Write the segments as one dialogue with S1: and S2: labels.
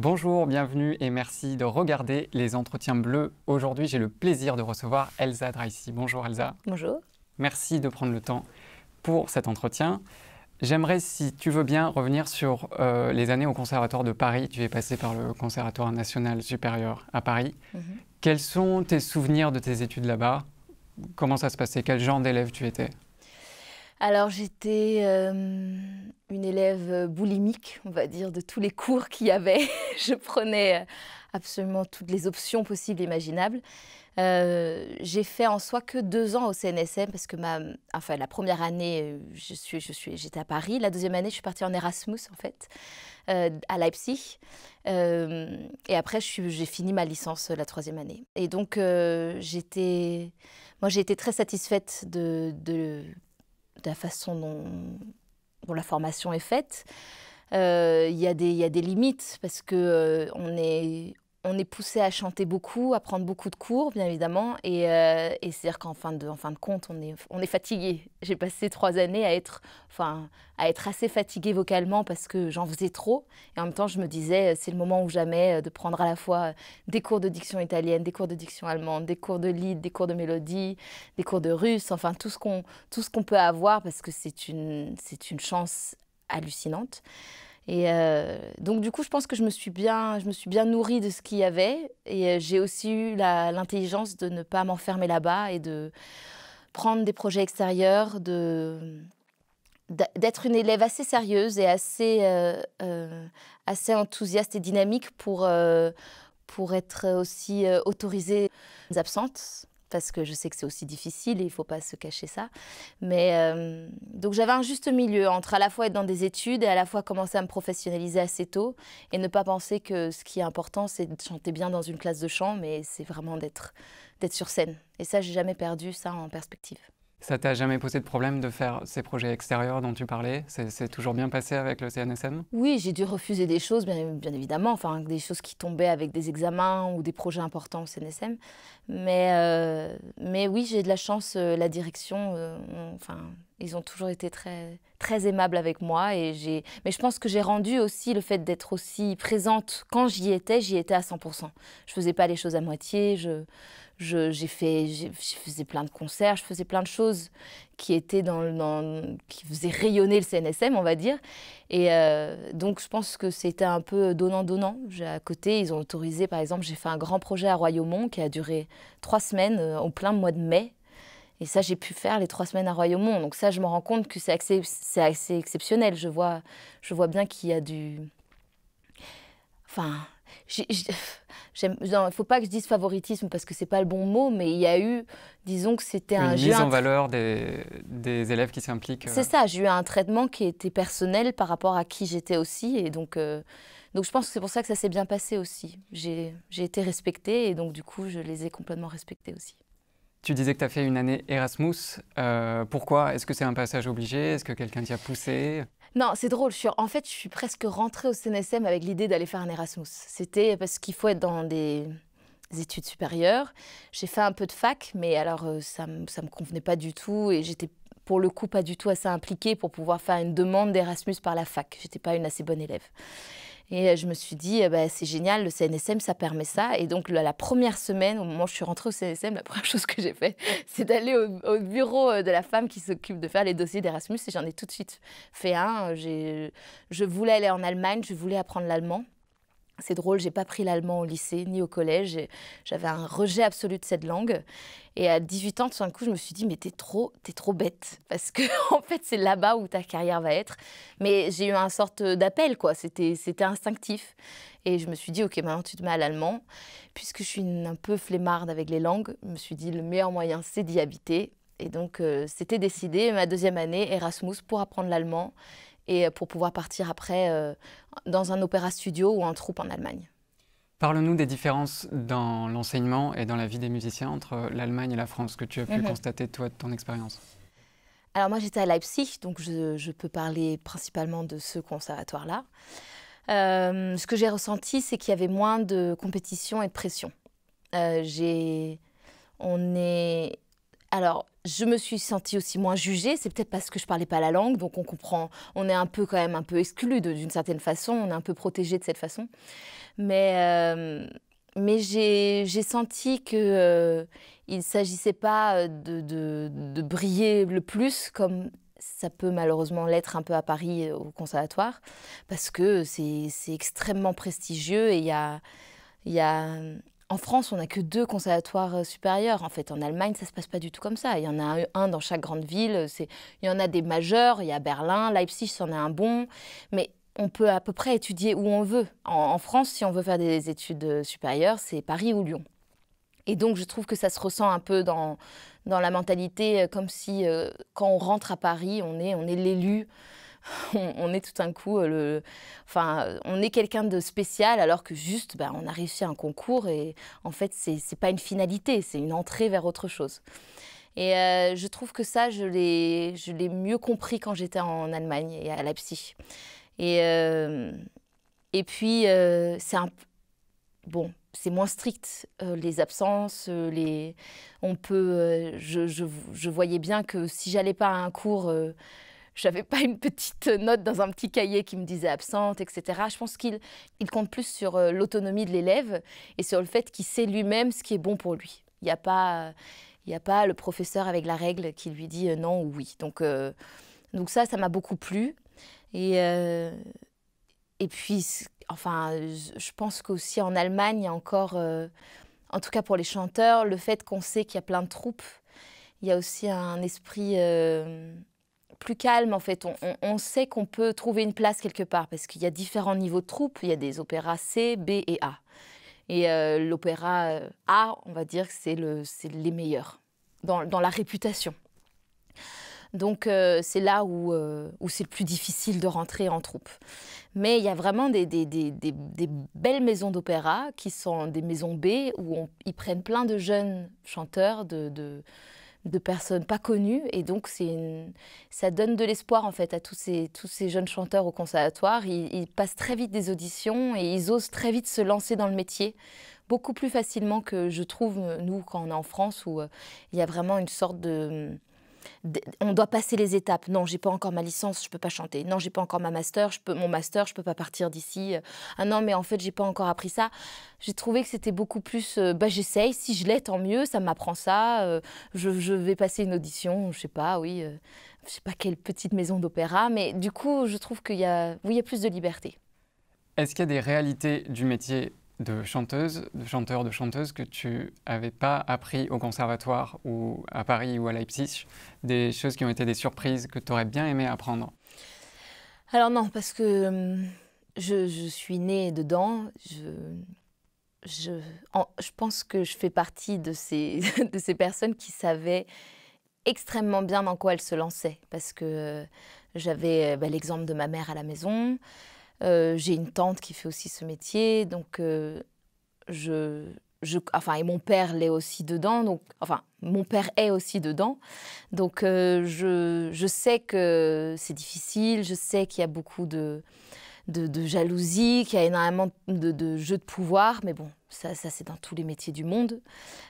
S1: Bonjour, bienvenue et merci de regarder les entretiens bleus. Aujourd'hui, j'ai le plaisir de recevoir Elsa Draisci. Bonjour Elsa. Bonjour. Merci de prendre le temps pour cet entretien. J'aimerais, si tu veux bien, revenir sur euh, les années au Conservatoire de Paris. Tu es passé par le Conservatoire national supérieur à Paris. Mhm. Quels sont tes souvenirs de tes études là-bas Comment ça se passait Quel genre d'élève tu étais
S2: alors j'étais euh, une élève euh, boulimique, on va dire, de tous les cours qu'il y avait. je prenais euh, absolument toutes les options possibles imaginables. j'ai fait en soi que deux ans au CNSM parce que ma, enfin la première année, je suis, je suis, j'étais à Paris. La deuxième année, je suis partie en Erasmus en fait à Leipzig. et après, j'ai fini ma licence la troisième année. Et donc j'étais, moi j'ai été très satisfaite de, de de la façon dont, la formation est faite. Euh, il y, a des limites parce que euh, on, est, on est poussé à chanter beaucoup, à prendre beaucoup de cours, bien évidemment. Et, euh, c'est-à-dire qu'en fin de, fin de compte, on est, fatigué. J'ai passé trois années à être, enfin, à être assez fatigué vocalement parce que j'en faisais trop. Et en même temps, je me disais, euh, c'est le moment ou jamais euh, de prendre à la fois des cours de diction italienne, des cours de diction allemande, des cours de lead, des cours de mélodie, des cours de russe, enfin, tout ce qu'on, peut avoir parce que c'est une chance hallucinante. Et euh, donc du coup, je pense que je me suis bien, je me suis bien nourrie de ce qu'il y avait. Et euh, j'ai aussi eu l'intelligence de ne pas m'enfermer là-bas et de prendre des projets extérieurs, d'être une élève assez sérieuse et assez, euh, enthousiaste et dynamique pour, pour être aussi autorisée absente parce que je sais que c'est aussi difficile et il ne faut pas se cacher ça. Mais euh, donc j'avais un juste milieu entre à la fois être dans des études et à la fois commencer à me professionnaliser assez tôt et ne pas penser que ce qui est important c'est de chanter bien dans une classe de chant, mais c'est vraiment d'être d'être sur scène. Et ça j'ai jamais perdu ça en perspective.
S1: Ça t'a jamais posé de problème de faire ces projets extérieurs dont tu parlais C'est toujours bien passé avec le CNSM
S2: Oui, j'ai dû refuser des choses, bien, évidemment, enfin des choses qui tombaient avec des examens ou des projets importants au CNSM. Mais, euh, mais oui, j'ai de la chance, euh, la direction, euh, enfin, ils ont toujours été très, très aimables avec moi. Et j'ai... Mais je pense que j'ai rendu aussi le fait d'être aussi présente quand j'y étais, j'y étais à 100%. Je faisais pas les choses à moitié, je, j'ai fait, je faisais plein de concerts, je faisais plein de choses qui étaient dans, qui faisaient rayonner le CNSM, on va dire. Et euh, donc, je pense que c'était un peu donnant-donnant. À côté, ils ont autorisé, par exemple, j'ai fait un grand projet à Royaumont qui a duré trois semaines, euh, au en plein mois de mai. Et ça, j'ai pu faire les trois semaines à Royaumont. Donc ça, je me rends compte que c'est assez, assez, exceptionnel. Je vois, je vois bien qu'il y a du... Enfin, il faut pas que je dise favoritisme parce que c'est pas le bon mot, mais il y a eu, disons que c'était un. Une mise en valeur
S1: des, élèves qui s'impliquent. C'est euh. ça,
S2: j'ai eu un traitement qui était personnel par rapport à qui j'étais aussi, et donc, euh, donc je pense que c'est pour ça que ça s'est bien passé aussi. J'ai été respectée, et donc du coup, je les ai complètement respectés aussi.
S1: Tu disais que tu as fait une année Erasmus. Euh, pourquoi Est-ce que c'est un passage obligé Est-ce que quelqu'un t'y a poussé
S2: non, c'est drôle. Je En fait, je suis presque rentrée au CNSM avec l'idée d'aller faire un Erasmus. C'était parce qu'il faut être dans des études supérieures. J'ai fait un peu de fac, mais alors euh, ça ne me convenait pas du tout et j'étais pour le coup pas du tout assez impliquée pour pouvoir faire une demande d'Erasmus par la fac. J'étais pas une assez bonne élève. Et euh, je me suis dit, euh, bah, c'est génial, le CNSM, ça permet ça. Et donc, la, première semaine, au moment où je suis rentrée au CNSM, la première chose que j'ai fait, c'est d'aller au, au, bureau euh, de la femme qui s'occupe de faire les dossiers d'Erasmus. Et j'en ai tout de suite fait un. Je voulais aller en Allemagne, je voulais apprendre l'allemand. C'est drôle, j'ai pas pris l'allemand au lycée ni au collège. J'avais un rejet absolu de cette langue. Et à 18 ans, tout d'un coup, je me suis dit, mais t'es trop, trop bête. Parce que, en fait, c'est là-bas où ta carrière va être. Mais j'ai eu un sorte d'appel, quoi. C'était, instinctif. Et je me suis dit, OK, maintenant, tu te mets à l'allemand. Puisque je suis un peu flemmarde avec les langues, je me suis dit, le meilleur moyen, c'est d'y habiter. Et donc, euh, c'était décidé. Ma deuxième année, Erasmus, pour apprendre l'allemand et euh, pour pouvoir partir après euh, dans un opéra studio ou en troupe en Allemagne.
S1: Parle-nous des différences dans l'enseignement et dans la vie des musiciens entre l'Allemagne et la France que tu as pu mhm. constater toi de ton expérience.
S2: Alors moi j'étais à Leipzig, donc je, peux parler principalement de ce conservatoire-là. Euh, ce que j'ai ressenti, c'est qu'il y avait moins de compétition et de pression. Euh, on est alors, je me suis sentie aussi moins jugée. C'est peut-être parce que je parlais pas la langue, donc on comprend. On est un peu quand même un peu exclu d'une certaine façon. On est un peu protégé de cette façon. Mais euh, mais j'ai senti que ne euh, il s'agissait pas euh, de, briller le plus comme ça peut malheureusement l'être un peu à Paris au conservatoire parce que c'est extrêmement prestigieux et il y il y a en France, on n'a que deux conservatoires euh, supérieurs. En fait, en Allemagne, ça ne se passe pas du tout comme ça. Il y en a un dans chaque grande ville. Euh, il y en a des majeurs. Il y a Berlin, Leipzig, c'en a un bon. Mais on peut à peu près étudier où on veut. En, France, si on veut faire des études euh, supérieures, c'est Paris ou Lyon. Et donc, je trouve que ça se ressent un peu dans, dans la mentalité, comme si quand on rentre à Paris, on est, on est l'élu. on, est tout un coup, euh, le, enfin, on est quelqu'un de spécial alors que juste, bah, on a réussi un concours et en fait, c'est n'est pas une finalité, c'est une entrée vers autre chose. Et euh, je trouve que ça, je l'ai mieux compris quand j'étais en Allemagne et à Leipzig. Et, euh, et puis, c'est un... Bon, c'est moins strict, les absences, les... on peut... je, je, voyais bien que si j'allais pas à un cours j'avais pas une petite note dans un petit cahier qui me disait absente, etc. Je pense qu'il compte plus sur euh, l'autonomie de l'élève et sur le fait qu'il sait lui-même ce qui est bon pour lui. Il n'y a pas, il y a pas le professeur avec la règle qui lui dit euh, non ou oui. Donc, euh, donc ça, ça m'a beaucoup plu. Et, et puis, enfin, je pense qu'aussi en Allemagne, il y a encore, en tout cas pour les chanteurs, le fait qu'on sait qu'il y a plein de troupes, il y a aussi un esprit plus calme, en fait. On, sait qu'on peut trouver une place quelque part parce qu'il y a différents niveaux de troupes. Il y a des opéras C, B et A. Et euh, l'opéra euh, A, on va dire que c'est le, les meilleurs dans, la réputation. Donc euh, c'est là où, où c'est le plus difficile de rentrer en troupe. Mais il y a vraiment des, des, belles maisons d'opéra qui sont des maisons B où ils prennent plein de jeunes chanteurs, de de personnes pas connues. Et donc, une... ça donne de l'espoir en fait à tous ces, tous ces jeunes chanteurs au conservatoire. Ils, passent très vite des auditions et ils osent très vite se lancer dans le métier, beaucoup plus facilement que je trouve, nous, quand on est en France, où euh, il y a vraiment une sorte de on doit passer les étapes. Non, j'ai pas encore ma licence, je peux pas chanter. Non, j'ai pas encore ma master, je peux mon master, je peux pas partir d'ici. Ah non, mais en fait, j'ai pas encore appris ça. J'ai trouvé que c'était beaucoup plus euh, bah j'essaye, si je l'ai tant mieux, ça m'apprend ça, euh, je, vais passer une audition, je sais pas, oui, euh, je sais pas quelle petite maison d'opéra, mais du coup, je trouve qu'il y a oui, il y a plus de liberté.
S1: Est-ce qu'il y a des réalités du métier de chanteuses, de chanteurs, de chanteuses que tu n'avais pas appris au conservatoire ou à Paris ou à Leipzig, des choses qui ont été des surprises que tu aurais bien aimé apprendre
S2: Alors non, parce que hum, je, suis née dedans. Je, je, je, pense que je fais partie de ces, de ces personnes qui savaient extrêmement bien dans quoi elles se lançaient, parce que euh, j'avais euh, bah, l'exemple de ma mère à la maison. Euh, j'ai une tante qui fait aussi ce métier, donc euh, je, enfin, et mon père l'est aussi dedans, donc, enfin, mon père est aussi dedans, donc euh, je, je, sais que c'est difficile, je sais qu'il y a beaucoup de, de, jalousie, qu'il y a énormément de, jeux de pouvoir, mais bon, ça, ça c'est dans tous les métiers du monde.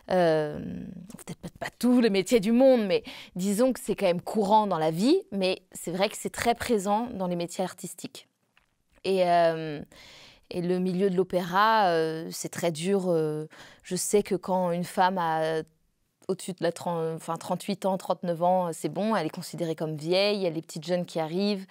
S2: Peut-être pas, tous les métiers du monde, mais disons que c'est quand même courant dans la vie, mais c'est vrai que c'est très présent dans les métiers artistiques. Euh, et, le milieu de l'opéra, euh, c'est très dur. Euh, je sais que quand une femme a au-dessus de la enfin, 38 ans, 39 ans, c'est bon, elle est considérée comme vieille, il y a les petites jeunes qui arrivent.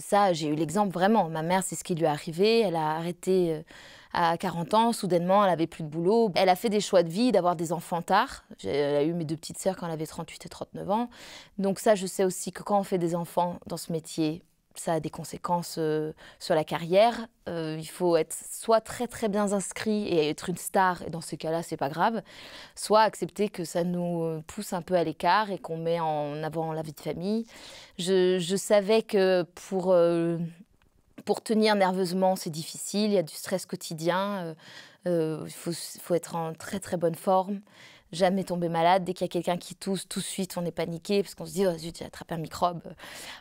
S2: ça, j'ai eu l'exemple vraiment. Ma mère, c'est ce qui lui est arrivé. Elle a arrêté à 40 ans, soudainement, elle avait plus de boulot. Elle a fait des choix de vie, d'avoir des enfants tard. Elle a eu mes deux petites sœurs quand elle avait 38 et 39 ans. Donc ça, je sais aussi que quand on fait des enfants dans ce métier, ça a des conséquences euh, sur la carrière. Euh, il faut être soit très très bien inscrit et être une star, et dans ces cas-là, c'est pas grave, soit accepter que ça nous euh, pousse un peu à l'écart et qu'on met en avant la vie de famille. Je, savais que pour, pour tenir nerveusement, c'est difficile, il y a du stress quotidien, il faut, faut, être en très très bonne forme jamais tombé malade. Dès qu'il y a quelqu'un qui tousse, tout de suite, on est paniqué parce qu'on se dit, oh zut, j'ai attrapé un microbe.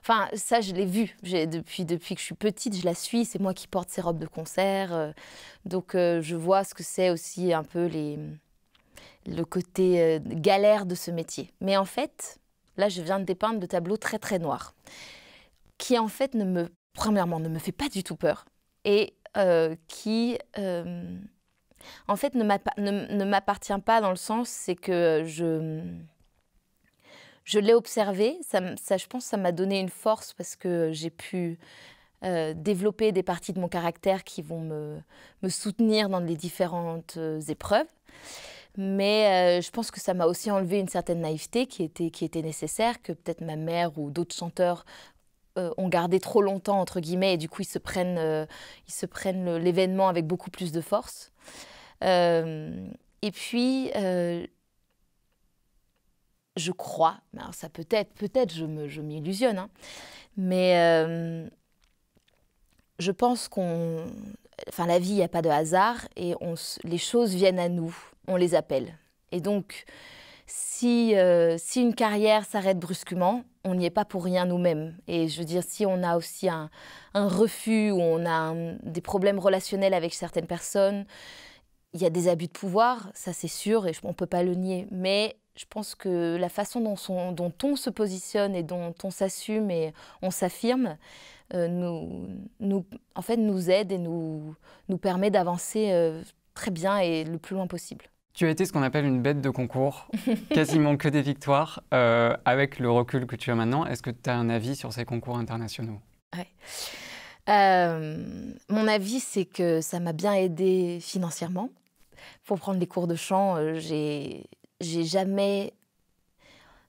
S2: Enfin, ça, je l'ai vu. Depuis, depuis que je suis petite, je la suis. C'est moi qui porte ces robes de concert. Euh, donc, euh, je vois ce que c'est aussi un peu les, le côté euh, galère de ce métier. Mais en fait, là, je viens de dépeindre de tableau très, très noir qui, en fait, ne me, premièrement, ne me fait pas du tout peur et qui en fait, ne m'appartient pas dans le sens, c'est que euh, je, je l'ai observé. Ça, je pense, ça m'a donné une force parce que j'ai pu euh, développer des parties de mon caractère qui vont me, me soutenir dans les différentes euh, épreuves. Mais je pense que ça m'a aussi enlevé une certaine naïveté qui était, qui était nécessaire, que peut-être ma mère ou d'autres chanteurs ont gardé trop longtemps entre guillemets et du coup ils se prennent ils se prennent l'événement avec beaucoup plus de force euh, et puis, euh, je crois, alors ça peut être, peut-être je, me, je m'illusionne, hein, mais euh, je pense qu'on. Enfin, la vie, il n'y a pas de hasard et on les choses viennent à nous, on les appelle. Et donc, si, si une carrière s'arrête brusquement, on n'y est pas pour rien nous-mêmes. Et je veux dire, si on a aussi un, un refus ou on a des problèmes relationnels avec certaines personnes, il y a des abus de pouvoir, ça c'est sûr, et on ne peut pas le nier. Mais je pense que la façon dont, on se positionne et dont on s'assume et on s'affirme, euh, nous, en fait, nous aide et nous, permet d'avancer euh, très bien et le plus loin possible.
S1: Tu as été ce qu'on appelle une bête de concours, quasiment que des victoires. Euh, avec le recul que tu as maintenant, est-ce que tu as un avis sur ces concours internationaux
S2: Mon avis, c'est que ça m'a bien aidé financièrement pour prendre des cours de chant, euh, j'ai jamais.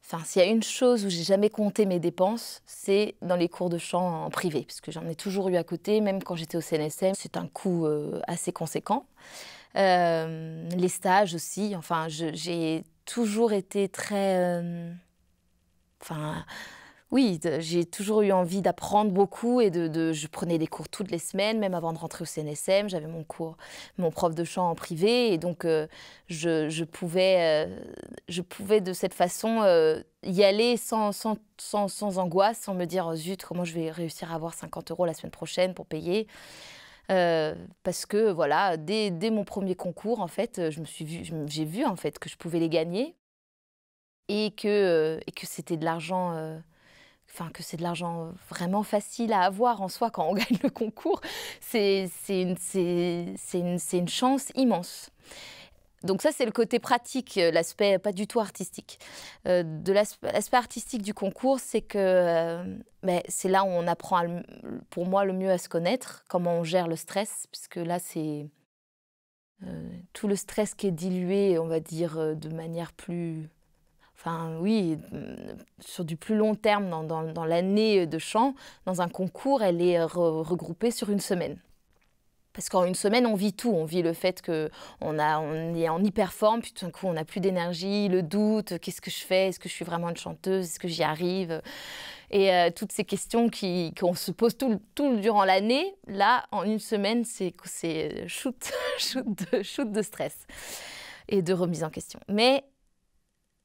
S2: Enfin, s'il y a une chose où j'ai jamais compté mes dépenses, c'est dans les cours de chant en privé, parce que j'en ai toujours eu à côté, même quand j'étais au CNSM. C'est un coût euh, assez conséquent. Euh, les stages aussi. Enfin, j'ai toujours été très. enfin oui, j'ai toujours eu envie d'apprendre beaucoup et de, je prenais des cours toutes les semaines, même avant de rentrer au CNSM, j'avais mon cours, mon prof de chant en privé et donc euh, je, je, pouvais, euh, je pouvais de cette façon euh, y aller sans, sans, sans, sans, angoisse, sans me dire zut, comment je vais réussir à avoir 50 euros la semaine prochaine pour payer. parce que voilà, dès, dès, mon premier concours, en fait, je me suis j'ai vu en fait que je pouvais les gagner et que, et que c'était de l'argent que c'est de l'argent euh, vraiment facile à avoir en soi quand on gagne le concours, c'est une, une, une, chance immense. Donc ça, c'est le côté pratique, euh, l'aspect pas du tout artistique. Euh, de l'aspect artistique du concours, c'est que ben, c'est là où on apprend, pour moi, le mieux à se connaître, comment on gère le stress, puisque là, c'est tout le stress qui est dilué, on va dire, de manière plus enfin oui, mm, sur du plus long terme, dans, l'année de chant, dans un concours, elle est regroupée sur une semaine. Parce qu'en une semaine, on vit tout. On vit le fait qu'on on est en hyperforme, puis tout d'un coup, on n'a plus d'énergie, le doute, qu'est-ce que je fais Est-ce que je suis vraiment une chanteuse Est-ce que j'y arrive Et euh, toutes ces questions qu'on se pose tout, durant l'année, là, en une semaine, c'est shoot, de, shoot de stress et de remise en question. Mais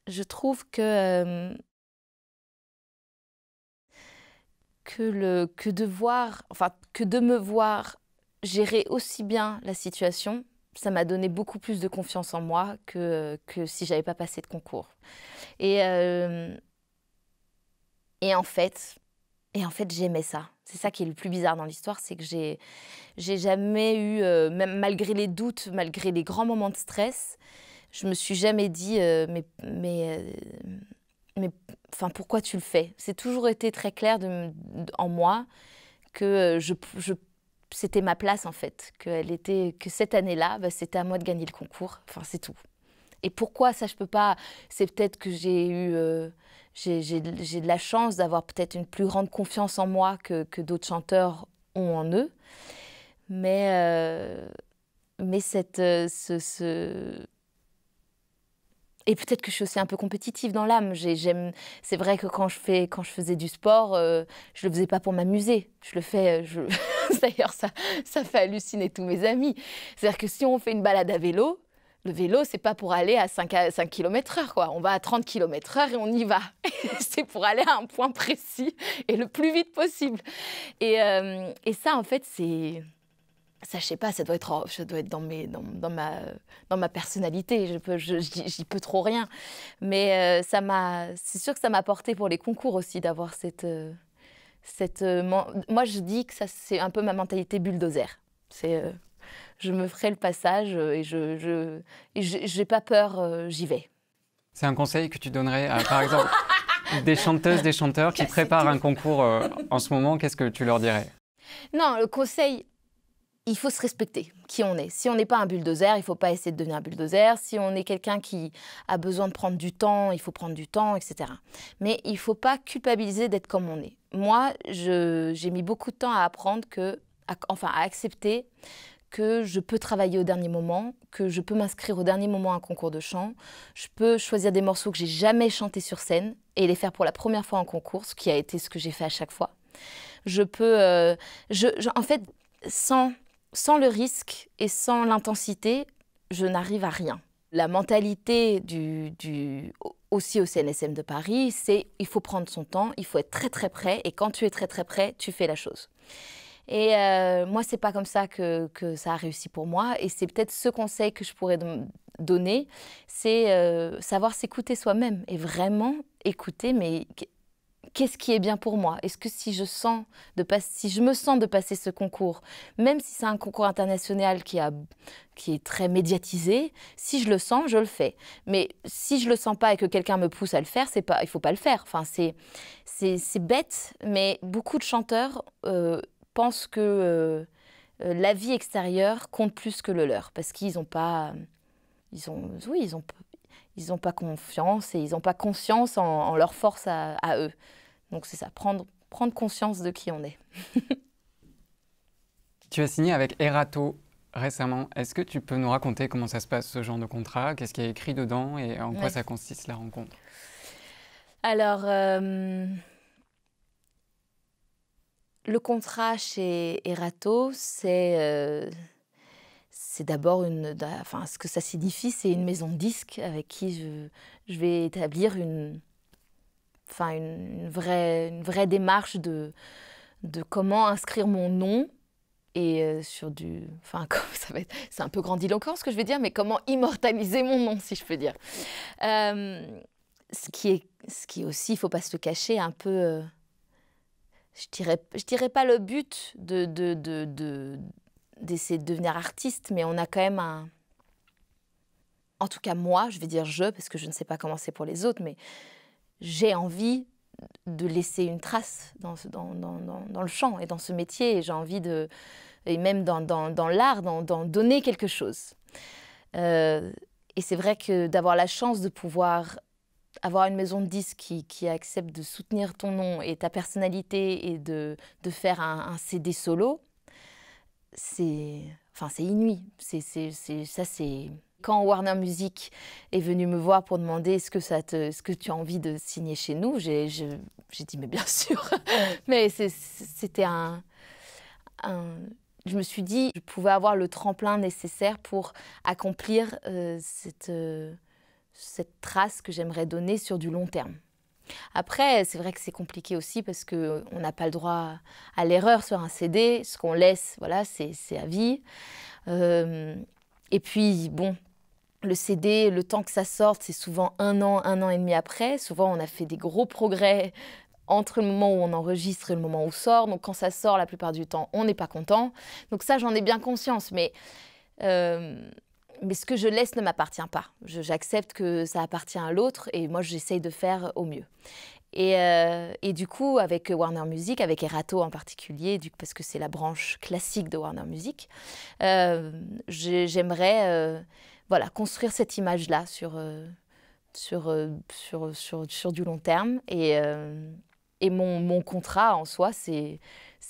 S2: je trouve que, que, de voir, enfin, que de me voir gérer aussi bien la situation, ça m'a donné beaucoup plus de confiance en moi que, que si j'avais pas passé de concours. Et, et en fait, et en fait j'aimais ça. C'est ça qui est le plus bizarre dans l'histoire, c'est que j'ai, j'ai jamais eu, même malgré les doutes, malgré les grands moments de stress, je me suis jamais dit euh, mais mais euh, mais enfin pourquoi tu le fais C'est toujours été très clair de, en moi que euh, je, c'était ma place en fait, que elle était que cette année-là, bah, c'était à moi de gagner le concours. Enfin c'est tout. Et pourquoi ça je peux pas C'est peut-être que j'ai eu j'ai de la chance d'avoir peut-être une plus grande confiance en moi que, que d'autres chanteurs ont en eux. Mais, mais cette, ce, et peut-être que je suis aussi un peu compétitive dans l'âme. J'aime. C'est vrai que quand je fais, quand je faisais du sport, je euh, je le faisais pas pour m'amuser. Je le fais. Euh, je... D'ailleurs, ça, ça fait halluciner tous mes amis. C'est-à-dire que si on fait une balade à vélo, le vélo, c'est pas pour aller à 5, à 5 km heure, quoi. On va à 30 km heure et on y va. c'est pour aller à un point précis et le plus vite possible. Et, euh, et ça, en fait, c'est ça, je sais pas, ça doit être, oh, ça doit être dans, mes, dans, ma, dans ma personnalité. Je peux, j'y peux trop rien. Mais euh, ça m'a, c'est sûr que ça m'a porté pour les concours aussi d'avoir cette, euh, cette. Euh, moi, je dis que ça, c'est un peu ma mentalité bulldozer. C'est, je me ferai le passage et je, je, j'ai pas peur, j'y vais.
S1: C'est un conseil que tu donnerais, à, par exemple, des chanteuses, des chanteurs qui préparent un concours en ce moment. Qu'est-ce que tu leur dirais
S2: non, le conseil, il faut se respecter qui on est. Si on n'est pas un bulldozer, il ne faut pas essayer de devenir un bulldozer. Si on est quelqu'un qui a besoin de prendre du temps, il faut prendre du temps, etc. Mais il ne faut pas culpabiliser d'être comme on est. Moi, j'ai mis beaucoup de temps à apprendre que, enfin, à accepter que je peux travailler au dernier moment, que je peux m'inscrire au dernier moment à un concours de chant, je peux choisir des morceaux que j'ai jamais chantés sur scène et les faire pour la première fois en concours, ce qui a été ce que j'ai fait à chaque fois. Je peux, euh, je, en fait, sans sans le risque et sans l'intensité, je n'arrive à rien. La mentalité du, aussi au CNSM de Paris, c'est il faut prendre son temps, il faut être très très prêt, et quand tu es très très prêt, tu fais la chose. Et euh, moi, c'est pas comme ça que, ça a réussi pour moi, et c'est peut-être ce conseil que je pourrais donner, c'est euh, savoir s'écouter soi-même et vraiment écouter, mais qu'est-ce qui est bien pour moi Est-ce que si je sens de pas, si je me sens de passer ce concours, même si c'est un concours international qui, a, qui est très médiatisé, si je le sens, je le fais. Mais si je le sens pas et que quelqu'un me pousse à le faire, c'est pas, il faut pas le faire. Enfin, c'est c'est bête, mais beaucoup de chanteurs euh, pensent que euh, euh, la vie extérieure compte plus que le leur parce qu'ils n'ont pas, ils ont, oui, ils ont ils pas confiance et ils n'ont pas conscience en, leur force à eux. Donc c'est ça, prendre, prendre conscience de qui on est.
S1: tu as signé avec Erato récemment. Est-ce que tu peux nous raconter comment ça se passe ce genre de contrat Qu'est-ce qui est écrit dedans et en quoi ça consiste la rencontre
S2: Alors, euh, le contrat chez Erato, c'est euh, c'est d'abord une. Enfin, ce que ça signifie, c'est une maison de disque avec qui je, je vais établir une enfin une, vraie, une vraie démarche de, de comment inscrire mon nom et euh, sur du, enfin ça c'est un peu grandiloquent ce que je vais dire, mais comment immortaliser mon nom si je peux dire. Euh, ce qui est, ce qui est aussi, il faut pas se cacher, un peu, euh, je dirais, je dirais pas le but de, de, de, de d'essayer de devenir artiste, mais on a quand même un, en tout cas moi, je vais dire je parce que je ne sais pas comment c'est pour les autres, mais j'ai envie de laisser une trace dans, dans, le champ et dans ce métier, et j'ai envie de, et même dans, l'art, d'en donner quelque chose. Euh, et c'est vrai que d'avoir la chance de pouvoir avoir une maison de disques qui, accepte de soutenir ton nom et ta personnalité et de, faire un, CD solo, c'est enfin, inouï. ça, c'est quand Warner Music est venu me voir pour demander est-ce que, que tu as envie de signer chez nous, j'ai dit mais bien sûr. mais c'était un, Je me suis dit, je pouvais avoir le tremplin nécessaire pour accomplir euh, cette, euh, cette trace que j'aimerais donner sur du long terme. Après, c'est vrai que c'est compliqué aussi parce qu'on euh, n'a pas le droit à l'erreur sur un CD. Ce qu'on laisse, voilà, c'est à vie. et puis, bon, le CD, le temps que ça sorte, c'est souvent un an, un an et demi après. Souvent, on a fait des gros progrès entre le moment où on enregistre et le moment où sort. Donc, quand ça sort, la plupart du temps, on n'est pas content. Donc, ça, j'en ai bien conscience. Mais, euh, mais ce que je laisse ne m'appartient pas. J'accepte que ça appartient à l'autre et moi, j'essaye de faire au mieux. Et, euh, du coup, avec Warner Music, avec Erato en particulier, parce que c'est la branche classique de Warner Music, euh, j'aimerais voilà, construire cette image-là euh, euh, sur, sur, sur, du long terme. Et, euh, mon, contrat en soi, c'est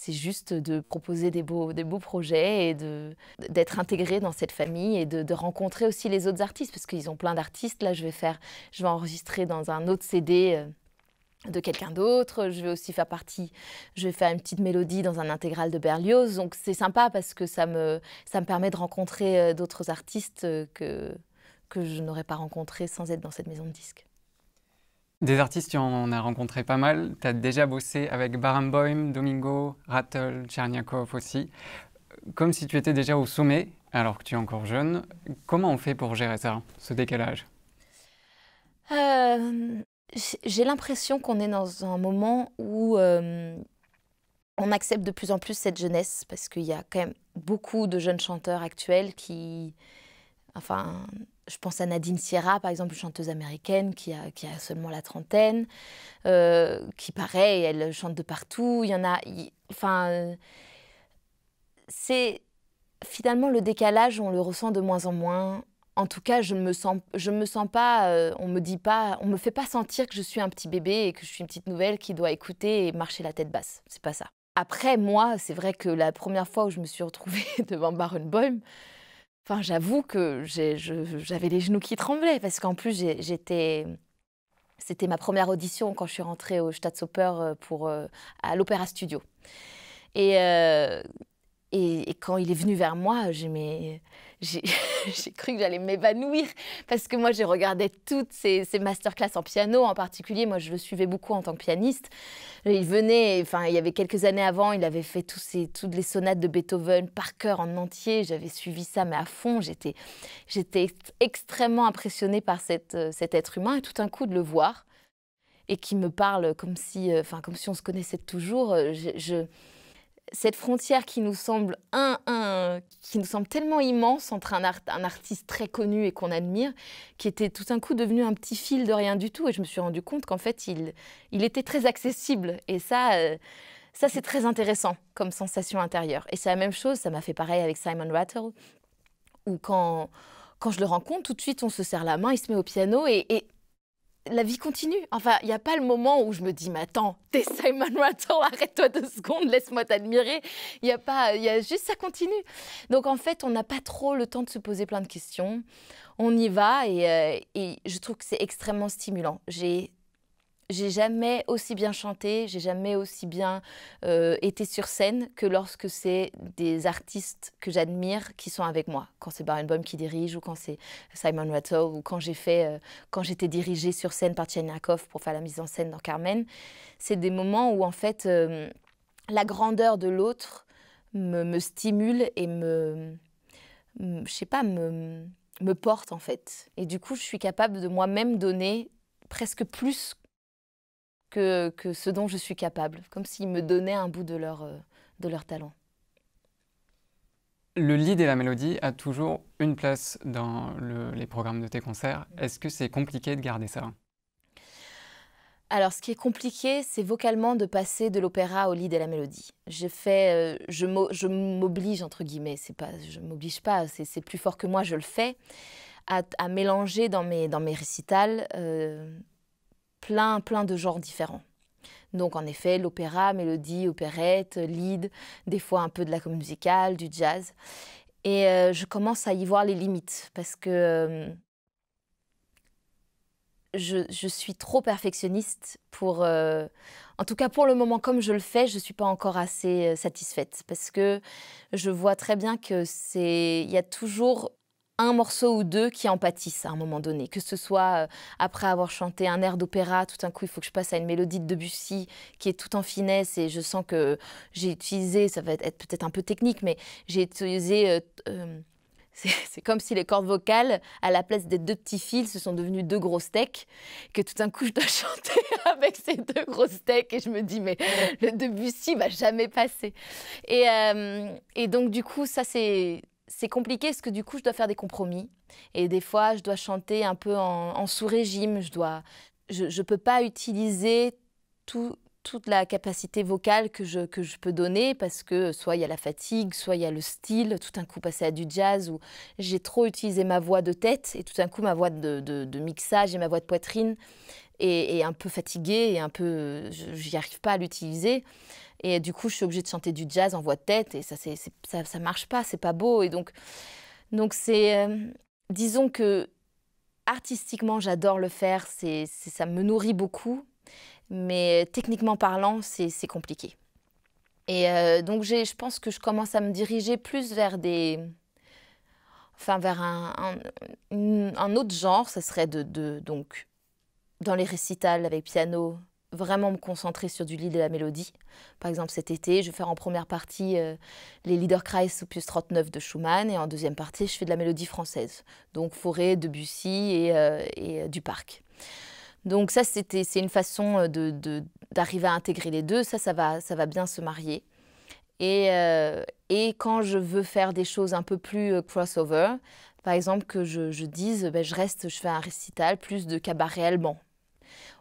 S2: juste de proposer des beaux, des beaux projets et d'être intégré dans cette famille et de, rencontrer aussi les autres artistes, parce qu'ils ont plein d'artistes. Là, je vais, faire, je vais enregistrer dans un autre CD de quelqu'un d'autre. Je vais aussi faire partie, je vais faire une petite mélodie dans un intégral de Berlioz. Donc c'est sympa parce que ça me, ça me permet de rencontrer euh, d'autres artistes euh, que, que je n'aurais pas rencontrés sans être dans cette maison de disques.
S1: Des artistes, tu en as rencontré pas mal. Tu as déjà bossé avec Barenboim, Domingo, Rattle, Tcherniakov aussi. Comme si tu étais déjà au sommet, alors que tu es encore jeune. Comment on fait pour gérer ça, ce décalage
S2: euh, j'ai l'impression qu'on est dans un moment où euh, on accepte de plus en plus cette jeunesse, parce qu'il y a quand même beaucoup de jeunes chanteurs actuels qui... Enfin, je pense à Nadine Sierra, par exemple, chanteuse américaine qui a, seulement la trentaine, euh, qui, pareil, elle chante de partout. Il y en a... enfin, c'est... Finalement, le décalage, on le ressent de moins en moins en tout cas, je ne me sens, je me sens pas, euh, on me dit pas, on me fait pas sentir que je suis un petit bébé et que je suis une petite nouvelle qui doit écouter et marcher la tête basse. C'est pas ça. Après, moi, c'est vrai que la première fois où je me suis retrouvée devant Baron enfin, j'avoue que j'avais les genoux qui tremblaient parce qu'en plus, j'étais, c'était ma première audition quand je suis rentrée au Staatsoper euh, pour euh, à l'Opéra Studio. Et, et, quand il est venu vers moi, j'ai mis... j'ai cru que j'allais m'évanouir parce que moi, j'ai regardé toutes ces, masterclass en piano en particulier. Moi, je le suivais beaucoup en tant que pianiste. Il venait, enfin, il y avait quelques années avant, il avait fait tous ces, toutes les sonates de Beethoven par cœur en entier. J'avais suivi ça, mais à fond. J'étais extrêmement impressionnée par euh, cet être humain et tout d'un coup, de le voir et qui me parle comme si, euh, enfin, comme si on se connaissait toujours. Euh, je cette frontière qui nous semble un, un, qui nous semble tellement immense entre un, un artiste très connu et qu'on admire, qui était tout d'un coup devenu un petit fil de rien du tout. Et je me suis rendu compte qu'en fait, il, il était très accessible. Et ça, euh, ça c'est très intéressant comme sensation intérieure. Et c'est la même chose, ça m'a fait pareil avec Simon Rattle, où quand, quand je le rencontre, tout de suite, on se serre la main, il se met au piano et la vie continue. Enfin, il n'y a pas le moment où je me dis, mais attends, t'es Simon Rattle, arrête-toi deux secondes, laisse-moi t'admirer. Il n'y a pas, il y a juste ça continue. Donc en fait, on n'a pas trop le temps de se poser plein de questions. On y va et, euh, et je trouve que c'est extrêmement stimulant. J'ai j'ai jamais aussi bien chanté, j'ai jamais aussi bien euh, été sur scène que lorsque c'est des artistes que j'admire qui sont avec moi. Quand c'est Barenboim qui dirige ou quand c'est Simon Rattle ou quand j'ai fait, euh, quand j'étais dirigée sur scène par Tchernyakov pour faire la mise en scène dans Carmen, c'est des moments où en fait euh, la grandeur de l'autre me, stimule et me, je sais pas, me, me porte en fait. Et du coup, je suis capable de moi-même donner presque plus que, que ce dont je suis capable, comme s'ils me donnaient un bout de leur, euh, de leur talent.
S1: Le lead et la mélodie a toujours une place dans les programmes de tes concerts. Est-ce que c'est compliqué de garder ça
S2: alors, ce qui est compliqué, c'est vocalement de passer de l'opéra au lead et la mélodie. J'ai fait, euh, je m'oblige entre guillemets, c'est pas, je m'oblige pas, c'est plus fort que moi, je le fais, à, mélanger dans mes dans mes récitals euh, plein, plein de genres différents. Donc en effet, l'opéra, mélodie, opérette, lead, des fois un peu de la comédie musicale, du jazz. Et euh, je commence à y voir les limites parce que euh, je, suis trop perfectionniste pour... Euh, en tout cas, pour le moment, comme je le fais, je ne suis pas encore assez satisfaite parce que je vois très bien que c'est... y a toujours un morceau ou deux qui en pâtissent à un moment donné. Que ce soit euh, après avoir chanté un air d'opéra, tout d'un coup, il faut que je passe à une mélodie de Debussy qui est tout en finesse et je sens que j'ai utilisé, ça va être peut-être un peu technique, mais j'ai utilisé. Euh, euh, c'est comme si les cordes vocales, à la place des deux petits fils, se sont devenues deux grosses steaks, que tout d'un coup je dois chanter avec ces deux grosses steaks. et je me dis mais le Debussy va jamais passer. Et, et donc du coup ça c'est c'est compliqué parce que du coup, je dois faire des compromis. Et des fois, je dois chanter un peu en, sous-régime. Je dois, je, peux pas utiliser toute la capacité vocale que je, que je peux donner parce que soit il y a la fatigue, soit il y a le style, tout d'un coup passer à du jazz où j'ai trop utilisé ma voix de tête et tout d'un coup ma voix de, mixage et ma voix de poitrine et, un peu fatiguée et un peu. Euh, j'y arrive pas à l'utiliser. Et du coup, je suis obligée de chanter du jazz en voix de tête et ça, c'est, ça, ça marche pas, c'est pas beau. Et donc, donc c'est. Euh, disons que artistiquement, j'adore le faire, c'est, ça me nourrit beaucoup, mais techniquement parlant, c'est compliqué. Et euh, donc donc, je pense que je commence à me diriger plus vers des. Enfin, vers un, autre genre, ce serait de, de donc dans les récitals avec piano, vraiment me concentrer sur du lead et la mélodie. Par exemple, cet été, je vais faire en première partie euh, les Liederkreis opus 39 de Schumann et en deuxième partie, je fais de la mélodie française. Donc Forêt, Debussy et, euh, euh, du Parc. Donc ça, c'est une façon d'arriver à intégrer les deux. Ça, ça va, bien se marier. Et, quand je veux faire des choses un peu plus crossover, par exemple que je, dise, ben, je reste, je fais un récital plus de cabaret allemand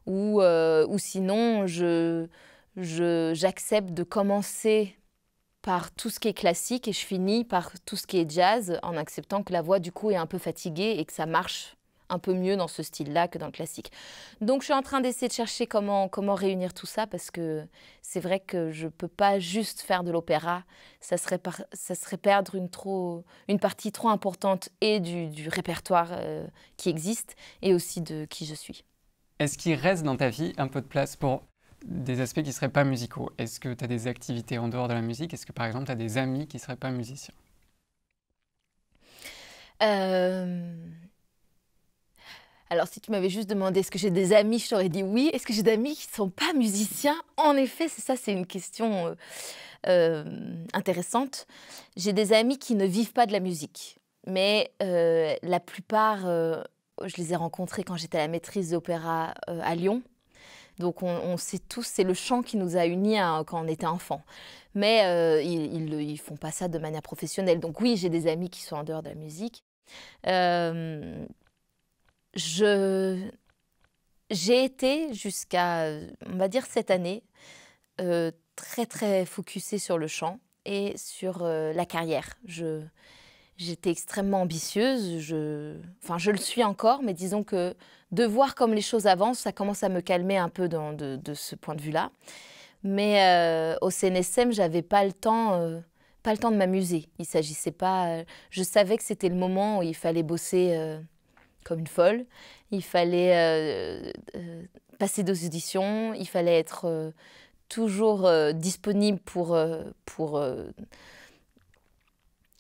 S2: ou, euh, ou sinon j'accepte je, de commencer par tout ce qui est classique et je finis par tout ce qui est jazz en acceptant que la voix du coup est un peu fatiguée et que ça marche un peu mieux dans ce style-là que dans le classique. Donc je suis en train d'essayer de chercher comment, comment réunir tout ça parce que c'est vrai que je ne peux pas juste faire de l'opéra, ça serait, ça serait perdre une, trop, une partie trop importante et du, répertoire euh, qui existe et aussi de qui je suis.
S1: Est-ce qu'il reste dans ta vie un peu de place pour des aspects qui ne seraient pas musicaux Est-ce que tu as des activités en dehors de la musique Est-ce que par exemple tu as des amis qui ne seraient pas musiciens
S2: euh, Alors si tu m'avais juste demandé est-ce que j'ai des amis, je t'aurais dit oui. Est-ce que j'ai des amis qui ne sont pas musiciens En effet, c'est ça, c'est une question euh, euh, intéressante. J'ai des amis qui ne vivent pas de la musique, mais la plupart je les ai rencontrés quand j'étais à la maîtrise d'opéra euh, à Lyon. Donc on, sait tous, c'est le chant qui nous a unis hein, quand on était enfant. Mais euh, ils ne font pas ça de manière professionnelle. Donc oui, j'ai des amis qui sont en dehors de la musique. Euh, je, j'ai été jusqu'à, on va dire cette année, très très focusée sur le chant et sur la carrière. Je, j'étais extrêmement ambitieuse. Je... Enfin, je le suis encore, mais disons que de voir comme les choses avancent, ça commence à me calmer un peu de, ce point de vue-là. Mais euh, au CNSM, j'avais pas le temps, euh, pas le temps de m'amuser. Il s'agissait pas. Euh, je savais que c'était le moment où il fallait bosser comme une folle. Il fallait passer deux auditions. Il fallait être toujours disponible pour pour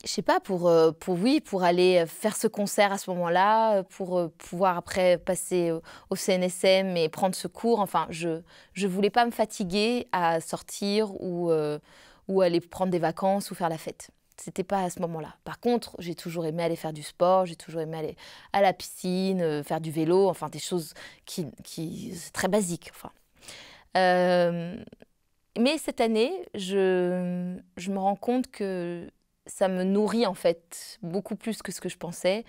S2: je sais pas, pour, euh, pour oui, pour aller euh, faire ce concert à ce moment-là, euh, pour pouvoir après passer au CNSM et prendre ce cours. Enfin, je ne voulais pas me fatiguer à sortir ou, ou aller prendre des vacances ou faire la fête. C'était pas à ce moment-là. Par contre, j'ai toujours aimé aller faire du sport, j'ai toujours aimé aller à la piscine, faire du vélo, enfin des choses qui, qui très basique. Enfin. mais cette année, je, je me rends compte que ça me nourrit en fait beaucoup plus que ce que je pensais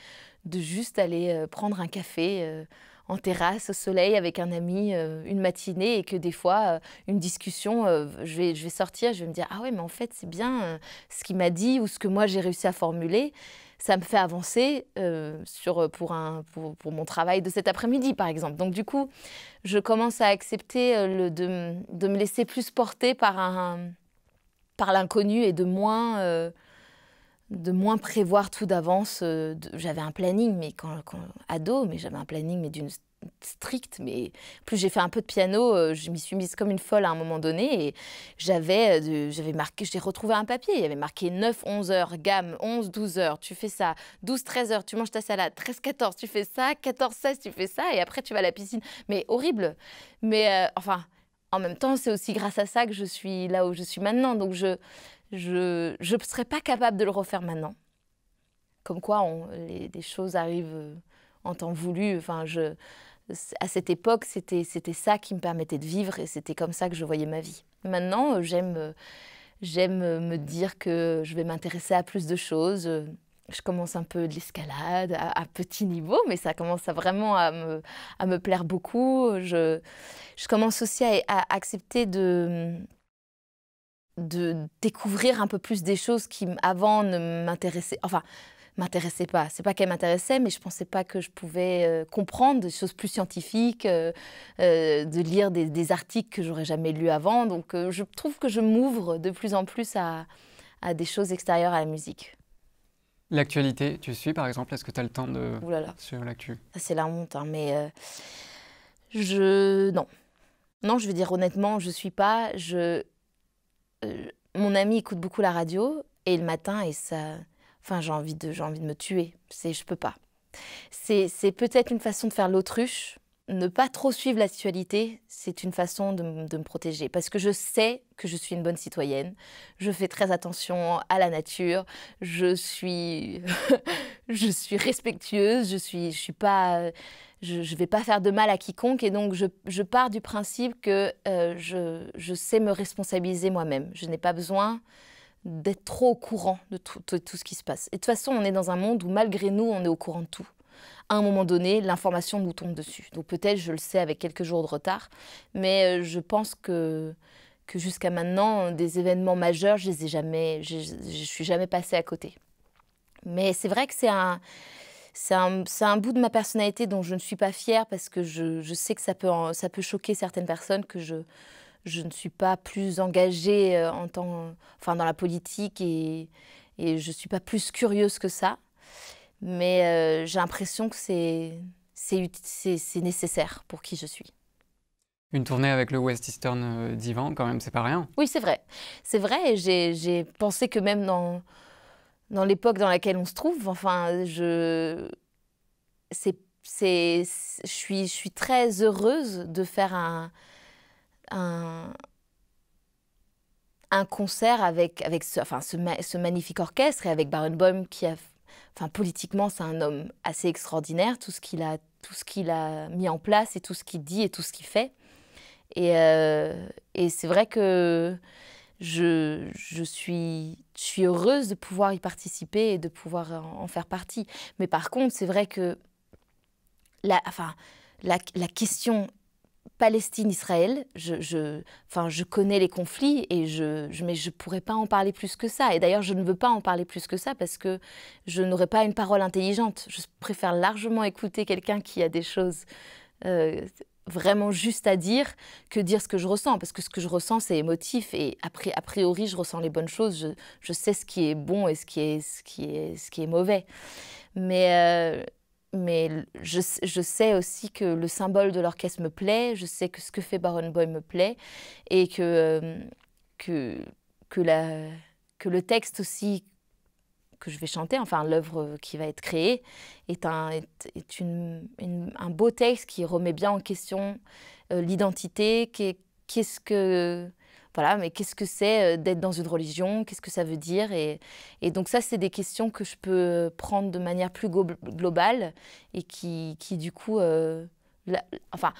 S2: de juste aller euh, prendre un café euh, en terrasse au soleil avec un ami euh, une matinée et que des fois une discussion je vais, je vais sortir je vais me dire ah ouais mais en fait c'est bien ce qu'il m'a dit ou ce que moi j'ai réussi à formuler ça me fait avancer sur, pour, un, pour, mon travail de cet après-midi, par exemple. Donc, du coup, je commence à accepter le, de, me laisser plus porter par, un, par l'inconnu et de moins de moins prévoir tout d'avance. Euh, j'avais un planning, mais quand, quand ado, mais j'avais un planning, mais d'une stricte, mais plus j'ai fait un peu de piano, euh, je m'y suis mise comme une folle à un moment donné et j'avais, euh, j'avais marqué, j'ai retrouvé un papier, il y avait marqué 9, 11 heures, gamme, 11, 12 heures, tu fais ça, 12, 13 heures, tu manges ta salade, 13, 14, tu fais ça, 14, 16, tu fais ça et après tu vas à la piscine. Mais horrible. Mais enfin, en même temps, c'est aussi grâce à ça que je suis là où je suis maintenant. Donc je, je ne serais pas capable de le refaire maintenant. Comme quoi, les, des choses arrivent euh, en temps voulu. Enfin, je, à cette époque, c'était ça qui me permettait de vivre et c'était comme ça que je voyais ma vie. Maintenant, euh, j'aime euh, me dire que je vais m'intéresser à plus de choses. Je commence un peu de l'escalade à, petit niveau, mais ça commence vraiment à me, plaire beaucoup. Je, commence aussi à accepter de de découvrir un peu plus des choses qui avant ne m'intéressaient. Enfin, m'intéressaient pas. C'est pas qu'elles m'intéressaient, mais je pensais pas que je pouvais euh, comprendre des choses plus scientifiques, euh, euh, de lire des, des articles que j'aurais jamais lus avant. Donc, je trouve que je m'ouvre de plus en plus à, à, des choses extérieures à la musique.
S1: L'actualité, tu suis par exemple Est-ce que tu as le temps de Ouh là là. l'actu
S2: C'est la honte, hein, mais je non, non, je veux dire honnêtement, je suis pas. Je euh, mon ami écoute beaucoup la radio et le matin et ça enfin j'ai envie de j'ai envie de me tuer c'est je peux pas c'est peut-être une façon de faire l'autruche ne pas trop suivre l'actualité c'est une façon de, me protéger parce que je sais que je suis une bonne citoyenne je fais très attention à la nature je suis je suis respectueuse je suis je suis pas je ne vais pas faire de mal à quiconque et donc je, pars du principe que euh, je, sais me responsabiliser moi-même. Je n'ai pas besoin d'être trop au courant de tout, ce qui se passe. Et de toute façon, on est dans un monde où malgré nous, on est au courant de tout. À un moment donné, l'information nous tombe dessus. Donc peut-être je le sais avec quelques jours de retard, mais euh, je pense que jusqu'à maintenant, des événements majeurs, je les ai jamais, je, suis jamais passée à côté. Mais c'est vrai que c'est un, c'est un, bout de ma personnalité dont je ne suis pas fière parce que je, je sais que ça peut, ça peut choquer certaines personnes que je, je ne suis pas plus engagée euh, en tant, enfin dans la politique et, et je ne suis pas plus curieuse que ça. Mais euh, j'ai l'impression que c'est nécessaire pour qui je suis.
S1: Une tournée avec le West Eastern euh, Divan, quand même, c'est pas rien.
S2: Oui, c'est vrai. C'est vrai, et j'ai pensé que même dans, dans l'époque dans laquelle on se trouve. Enfin, je, c'est, je suis, je suis très heureuse de faire un, un, concert avec, avec ce, enfin, ce, magnifique orchestre et avec Barenboim qui a, enfin, politiquement, c'est un homme assez extraordinaire, tout ce qu'il a, tout ce qu'il a mis en place et tout ce qu'il dit et tout ce qu'il fait. Et, euh, et c'est vrai que je, je, suis, je suis heureuse de pouvoir y participer et de pouvoir en, faire partie. Mais par contre, c'est vrai que la, enfin, la, la question Palestine-Israël, je, je, enfin, je connais les conflits, et je, je mais je ne pourrais pas en parler plus que ça. Et d'ailleurs, je ne veux pas en parler plus que ça parce que je n'aurais pas une parole intelligente. Je préfère largement écouter quelqu'un qui a des choses euh, vraiment juste à dire que dire ce que je ressens, parce que ce que je ressens, c'est émotif, et a priori, je ressens les bonnes choses, je, sais ce qui est bon et ce qui est, ce qui est, ce qui est mauvais. Mais, euh, mais je, sais aussi que le symbole de l'orchestre me plaît, je sais que ce que fait Baron Boy me plaît, et que, euh, que, que, la, que le texte aussi que je vais chanter, enfin l'œuvre qui va être créée, est, un, est, une, un beau texte qui remet bien en question euh, l'identité, qu'est-ce que voilà, mais qu'est-ce que c'est euh, d'être dans une religion, qu'est-ce que ça veut dire et, et, donc ça, c'est des questions que je peux prendre de manière plus globale et qui, qui du coup, euh, enfin,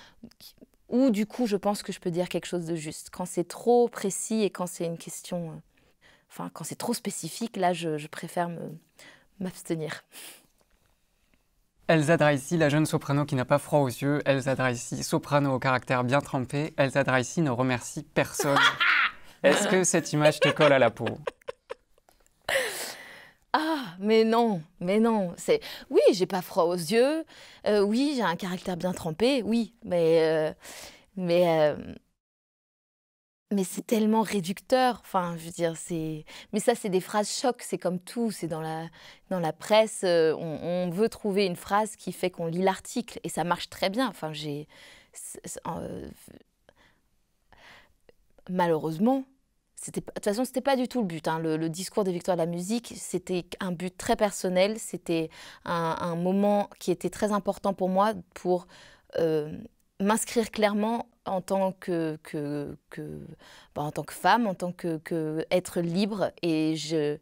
S2: ou du coup, je pense que je peux dire quelque chose de juste. Quand c'est trop précis et quand c'est une question Enfin, quand c'est trop spécifique, là, je, préfère m'abstenir.
S1: Elsa ici la jeune soprano qui n'a pas froid aux yeux, Elsa ici soprano au caractère bien trempé, Elsa ici ne remercie personne.
S2: Est-ce que
S1: cette image te colle à la peau
S2: Ah, mais non, mais non. C'est oui, j'ai pas froid aux yeux. Euh, oui, j'ai un caractère bien trempé. Oui, mais euh, mais euh, mais c'est tellement réducteur. Enfin, je veux dire, c'est. Mais ça, c'est des phrases chocs. C'est comme tout. C'est dans la dans la presse. Euh, on, veut trouver une phrase qui fait qu'on lit l'article et ça marche très bien. Enfin, j'ai euh, malheureusement. C'était, de toute façon, c'était pas du tout le but. Hein. Le, discours des victoires de la musique, c'était un but très personnel. C'était un, moment qui était très important pour moi pour euh, m'inscrire clairement en tant que, que, bah, en tant que femme, en tant que, que être libre. Et je,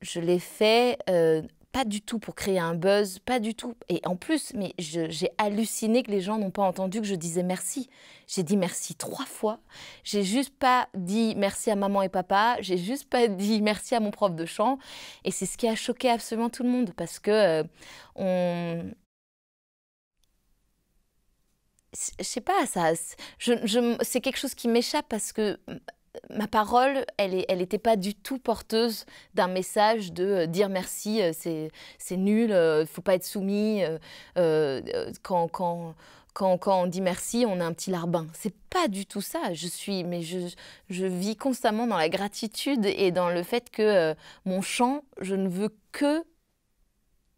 S2: je l'ai fait euh, pas du tout pour créer un buzz, pas du tout. Et en plus, mais j'ai halluciné que les gens n'ont pas entendu que je disais merci. J'ai dit merci trois fois. J'ai juste pas dit merci à maman et papa. J'ai juste pas dit merci à mon prof de chant. Et c'est ce qui a choqué absolument tout le monde parce que euh, on, je sais pas, ça, c'est quelque chose qui m'échappe parce que ma parole, elle n'était pas du tout porteuse d'un message de euh, dire merci, euh, c'est nul, euh, il faut pas être soumis. quand, on dit merci, on a un petit larbin. C'est pas du tout ça. Je suis, mais je, vis constamment dans la gratitude et dans le fait que mon chant, je ne veux que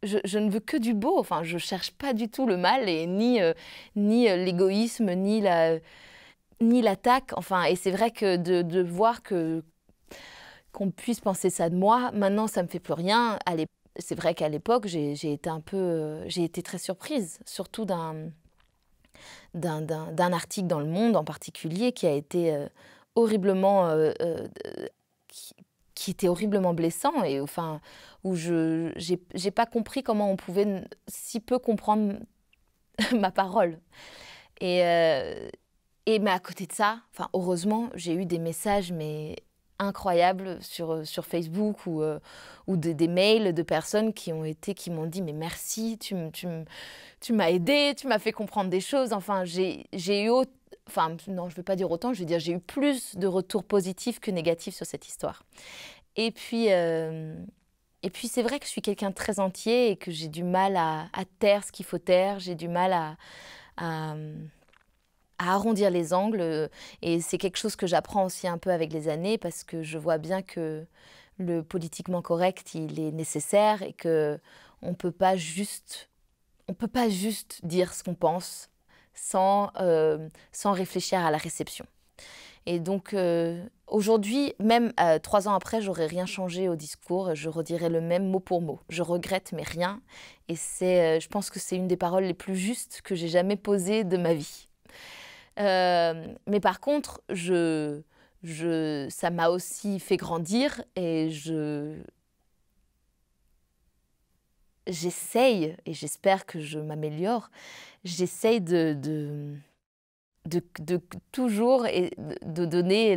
S2: je, ne veux que du beau. Enfin, je cherche pas du tout le mal et ni euh, ni euh, l'égoïsme, ni la ni l'attaque. Enfin, et c'est vrai que de, voir que qu'on puisse penser ça de moi, maintenant ça me fait plus rien. C'est vrai qu'à l'époque, j'ai été un peu, euh, j'ai été très surprise, surtout d'un d'un article dans Le Monde en particulier qui a été horriblement qui était horriblement blessant et enfin où je j'ai pas compris comment on pouvait si peu comprendre ma parole et euh, et mais à côté de ça enfin heureusement j'ai eu des messages mais incroyables sur, euh, sur Facebook ou, euh, ou des, mails de personnes qui ont été qui m'ont dit mais merci tu, tu, tu m'as aidé tu m'as fait comprendre des choses enfin j'ai, j'ai eu enfin non je vais pas dire autant je vais dire j'ai eu plus de retours positifs que négatifs sur cette histoire et puis euh, et puis c'est vrai que je suis quelqu'un de très entier et que j'ai du mal à, taire ce qu'il faut taire j'ai du mal à à arrondir les angles. Euh, et c'est quelque chose que j'apprends aussi un peu avec les années parce que je vois bien que le politiquement correct, il est nécessaire et que on peut pas juste, on peut pas juste dire ce qu'on pense sans, euh, sans réfléchir à la réception. Et donc euh, aujourd'hui, même trois ans après, j'aurais rien changé au discours. Je redirais le même mot pour mot. Je regrette, mais rien. Et c'est, je pense que c'est une des paroles les plus justes que j'ai jamais posées de ma vie. Euh, mais par contre, je, ça m'a aussi fait grandir et je, j'essaye, et j'espère que je m'améliore, j'essaye de, toujours de donner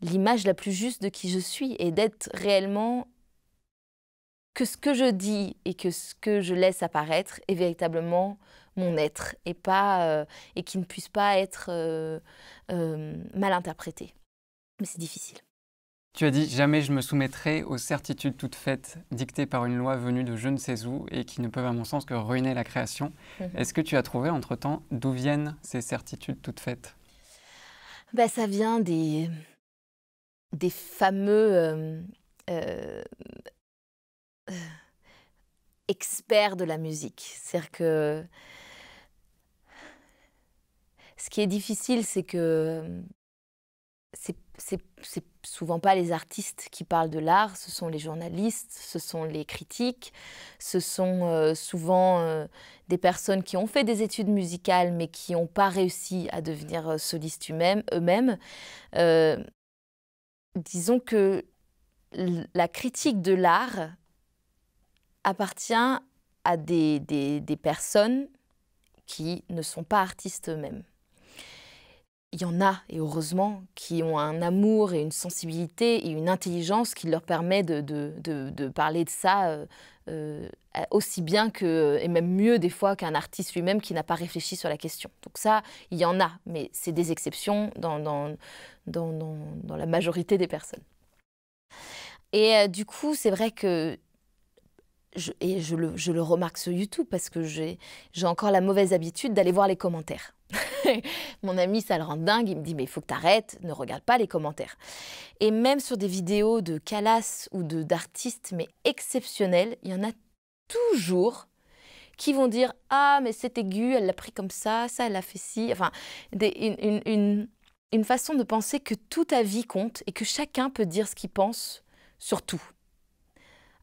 S2: l'image la plus juste de qui je suis et d'être réellement que ce que je dis et que ce que je laisse apparaître est véritablement mon être et, pas, euh, et qui ne puisse pas être euh, euh, mal interprété. Mais c'est difficile.
S1: Tu as dit jamais je me soumettrai aux certitudes toutes faites dictées par une loi venue de je ne sais où et qui ne peuvent à mon sens que ruiner la création. Mhm. Est-ce que tu as trouvé entre-temps d'où viennent ces certitudes toutes faites
S2: bah, Ça vient des, des fameux experts de la musique. C'est-à-dire que ce qui est difficile, c'est que mmh, c'est souvent pas les artistes qui parlent de l'art, ce sont les journalistes, ce sont les critiques, ce sont euh, souvent euh, des personnes qui ont fait des études musicales mais qui n'ont pas réussi à devenir euh, solistes eux-mêmes. disons que la critique de l'art appartient à des personnes qui ne sont pas artistes eux-mêmes il y en a, et heureusement, qui ont un amour et une sensibilité et une intelligence qui leur permet de, parler de ça euh, euh, aussi bien que, et même mieux des fois qu'un artiste lui-même qui n'a pas réfléchi sur la question. Donc ça, il y en a, mais c'est des exceptions dans, la majorité des personnes. Et euh, du coup, c'est vrai que et je le, remarque sur YouTube parce que j'ai encore la mauvaise habitude d'aller voir les commentaires. Mon ami, ça le rend dingue. Il me dit, mais il faut que tu arrêtes, ne regarde pas les commentaires. Et même sur des vidéos de Calas ou d'artistes, mais exceptionnels, il y en a toujours qui vont dire, ah, mais c'est aigu, elle l'a pris comme ça, ça, elle l'a fait ci. Enfin, une, façon de penser que toute ta vie compte et que chacun peut dire ce qu'il pense sur tout.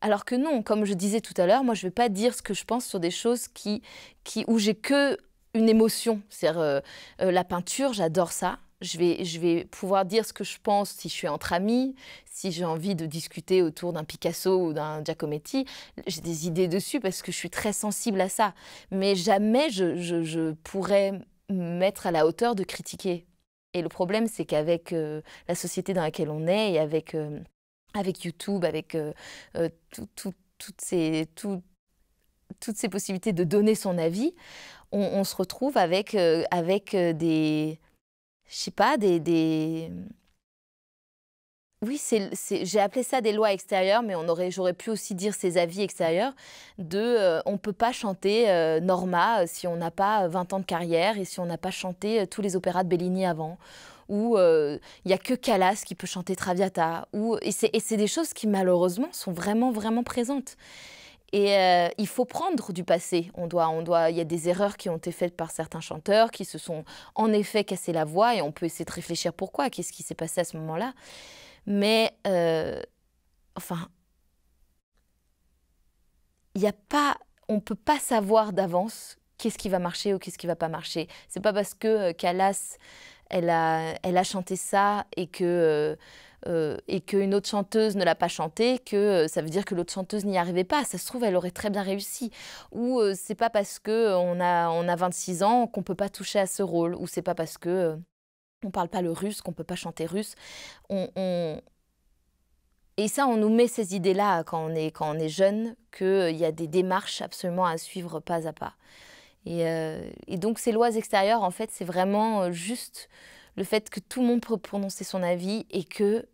S2: Alors que non, comme je disais tout à l'heure, moi je ne vais pas dire ce que je pense sur des choses qui, qui où j'ai que une émotion. C'est-à-dire, euh, euh, la peinture, j'adore ça. Je vais, je vais pouvoir dire ce que je pense si je suis entre amis, si j'ai envie de discuter autour d'un Picasso ou d'un Giacometti. J'ai des idées dessus parce que je suis très sensible à ça. Mais jamais je, je, je pourrais me mettre à la hauteur de critiquer. Et le problème, c'est qu'avec euh, la société dans laquelle on est et avec, avec YouTube, avec toutes, ces, toutes ces possibilités de donner son avis, on, se retrouve avec, euh, avec euh, des. Je sais pas, des. Oui, j'ai appelé ça des lois extérieures, mais on aurait, j'aurais pu aussi dire ces avis extérieurs de euh, on ne peut pas chanter Norma si on n'a pas 20 ans de carrière et si on n'a pas chanté tous les opéras de Bellini avant Ou il n'y a que Calas qui peut chanter Traviata. et c'est des choses qui malheureusement sont vraiment, vraiment présentes. Et euh, il faut prendre du passé. On doit, on doit. Il y a des erreurs qui ont été faites par certains chanteurs qui se sont en effet cassé la voix et on peut essayer de réfléchir pourquoi, qu'est-ce qui s'est passé à ce moment-là. Mais euh, enfin, il y a pas, on peut pas savoir d'avance qu'est-ce qui va marcher ou qu'est-ce qui va pas marcher. C'est pas parce que euh, Calas, elle a, elle a chanté ça et que euh, euh, et qu'une autre chanteuse ne l'a pas chanté, que euh, ça veut dire que l'autre chanteuse n'y arrivait pas. Ça se trouve, elle aurait très bien réussi. Ou euh, c'est pas parce que on a, on a 26 ans qu'on peut pas toucher à ce rôle. Ou c'est pas parce que on parle pas le russe qu'on peut pas chanter russe. Et ça, on nous met ces idées-là quand on est, quand on est jeune, qu'il y a des démarches absolument à suivre pas à pas. Et, et donc ces lois extérieures, en fait, c'est vraiment juste le fait que tout le monde peut prononcer son avis et que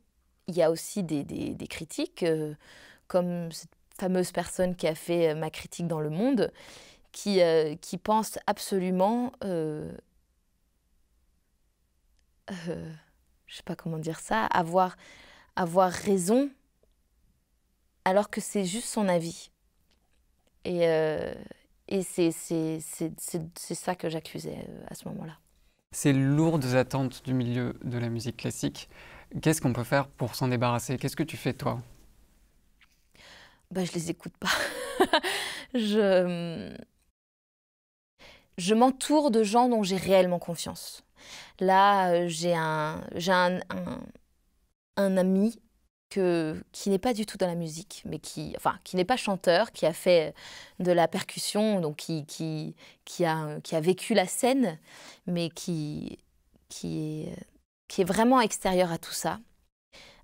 S2: il y a aussi des, des, critiques, euh, comme cette fameuse personne qui a fait euh, ma critique dans Le Monde, qui, euh, qui pense absolument... Euh, je sais pas comment dire ça, avoir, avoir raison alors que c'est juste son avis. Et, et c'est ça que j'accusais à ce moment-là.
S1: Ces lourdes attentes du milieu de la musique classique, Qu'est-ce qu'on peut faire pour s'en débarrasser Qu'est-ce que tu fais toi
S2: Je bah, Je les écoute pas. je hmm, je m'entoure de gens dont j'ai réellement confiance. Là, euh, j'ai un, un, un, ami que, qui n'est pas du tout dans la musique, mais qui, enfin, qui n'est pas chanteur, qui a fait euh, de la percussion, donc qui, qui, qui, a, qui a vécu la scène, mais qui, qui est euh, qui est vraiment extérieur à tout ça,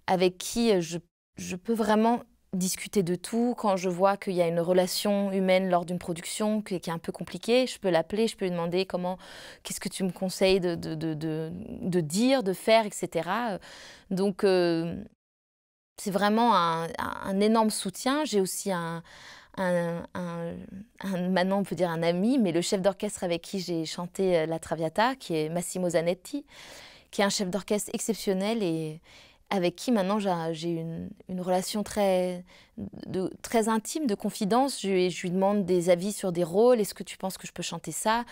S2: avec qui euh, je, je peux vraiment discuter de tout. Quand je vois qu'il y a une relation humaine lors d'une production qui, est un peu compliquée, je peux l'appeler, je peux lui demander comment, qu'est-ce que tu me conseilles de, de, de, de dire, de faire, etc. Euh, donc, euh, c'est vraiment un, un, énorme soutien. J'ai aussi un, un, un, maintenant on peut dire un ami, mais le chef d'orchestre avec qui j'ai chanté La Traviata, qui est Massimo Zanetti, qui est un chef d'orchestre exceptionnel et avec qui maintenant j'ai une, relation très, de, très intime, de confidence. Je, je, lui demande des avis sur des rôles, est-ce que tu penses que je peux chanter ça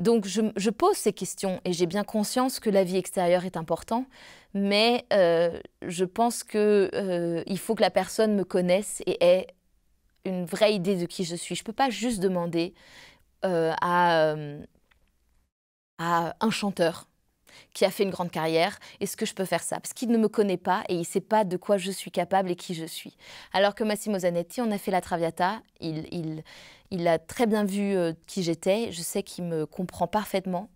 S2: Donc je, pose ces questions et j'ai bien conscience que la vie extérieure est important, mais euh, je pense qu'il euh, faut que la personne me connaisse et ait une vraie idée de qui je suis. Je ne peux pas juste demander euh, à un chanteur qui a fait une grande carrière, est-ce que je peux faire ça Parce qu'il ne me connaît pas et il ne sait pas de quoi je suis capable et qui je suis. Alors que Massimo Zanetti, on a fait la Traviata, il, il, a très bien vu euh, qui j'étais, je sais qu'il me comprend parfaitement.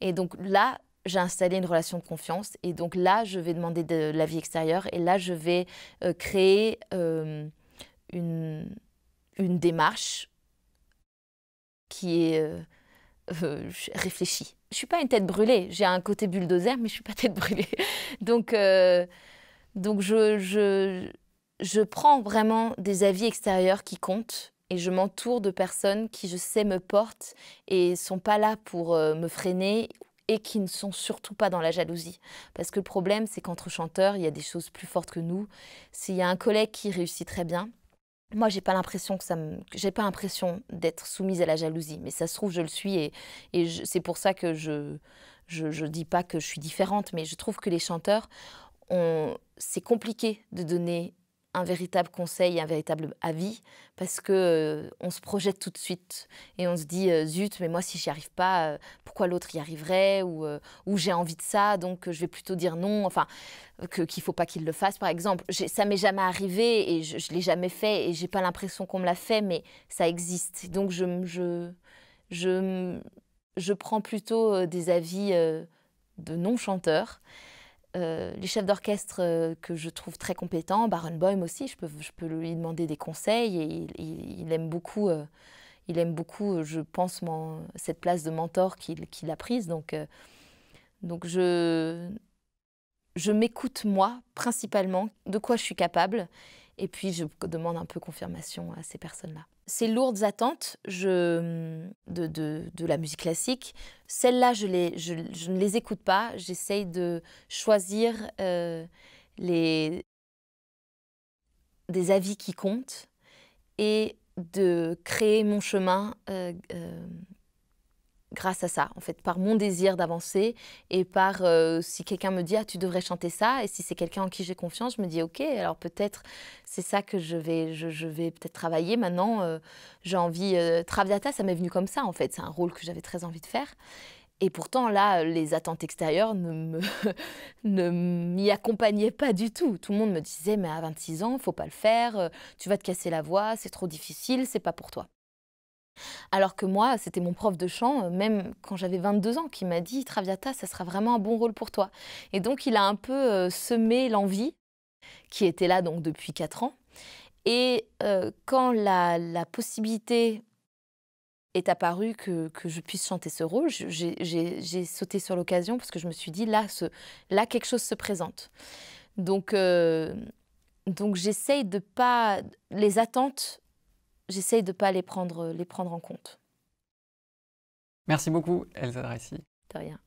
S2: Et donc là, j'ai installé une relation de confiance et donc là, je vais demander de la vie extérieure et là, je vais euh, créer euh, une démarche qui est réfléchie je suis pas une tête brûlée. J'ai un côté bulldozer, mais je suis pas tête brûlée. donc, euh, donc je, je, prends vraiment des avis extérieurs qui comptent et je m'entoure de personnes qui, je sais, me portent et sont pas là pour euh, me freiner et qui ne sont surtout pas dans la jalousie. Parce que le problème, c'est qu'entre chanteurs, il y a des choses plus fortes que nous. S'il y a un collègue qui réussit très bien, moi, j'ai pas l'impression que ça me, j'ai pas l'impression d'être soumise à la jalousie, mais ça se trouve je le suis et, c'est pour ça que je, je dis pas que je suis différente, mais je trouve que les chanteurs, c'est compliqué de donner un véritable conseil, un véritable avis, parce que euh, on se projette tout de suite et on se dit euh, zut, mais moi si j'y arrive pas, euh, pourquoi l'autre y arriverait ou, j'ai envie de ça, donc je vais plutôt dire non, enfin qu'il ne faut pas qu'il le fasse par exemple. Ça m'est jamais arrivé et je, je l'ai jamais fait et j'ai pas l'impression qu'on me l'a fait, mais ça existe. Donc je prends plutôt des avis de non chanteurs. Euh, les chefs d'orchestre euh, que je trouve très compétents, Baron Boehm aussi, je peux, lui demander des conseils et il, aime beaucoup, il aime beaucoup euh, je pense, cette place de mentor qu'il a prise. Donc, donc je, je m'écoute moi principalement, de quoi je suis capable, et puis je demande un peu confirmation à ces personnes-là. Ces lourdes attentes je, de, de, la musique classique, celles-là, je, les, je, ne les écoute pas. J'essaye de choisir euh, les, des avis qui comptent et de créer mon chemin euh, euh, grâce à ça, en fait, par mon désir d'avancer et par euh, si quelqu'un me dit ah tu devrais chanter ça et si c'est quelqu'un en qui j'ai confiance, je me dis ok alors peut-être c'est ça que je vais je, vais peut-être travailler maintenant. Euh, j'ai envie euh, Traviata ça m'est venu comme ça en fait, c'est un rôle que j'avais très envie de faire. Et pourtant, là, les attentes extérieures ne m'y accompagnaient pas du tout. Tout le monde me disait, mais à 26 ans, faut pas le faire, tu vas te casser la voix, c'est trop difficile, c'est pas pour toi. Alors que moi, c'était mon prof de chant, euh, même quand j'avais 22 ans, qui m'a dit Traviata, ça sera vraiment un bon rôle pour toi. Et donc, il a un peu euh, semé l'envie, qui était là donc depuis 4 ans. Et euh, quand la, possibilité est apparue que, je puisse chanter ce rôle, j'ai sauté sur l'occasion parce que je me suis dit là, là quelque chose se présente. Donc, donc j'essaye de pas. Les attentes j'essaye de ne pas les prendre, les prendre en compte.
S1: Merci beaucoup, Elsa Dressy. De
S2: rien.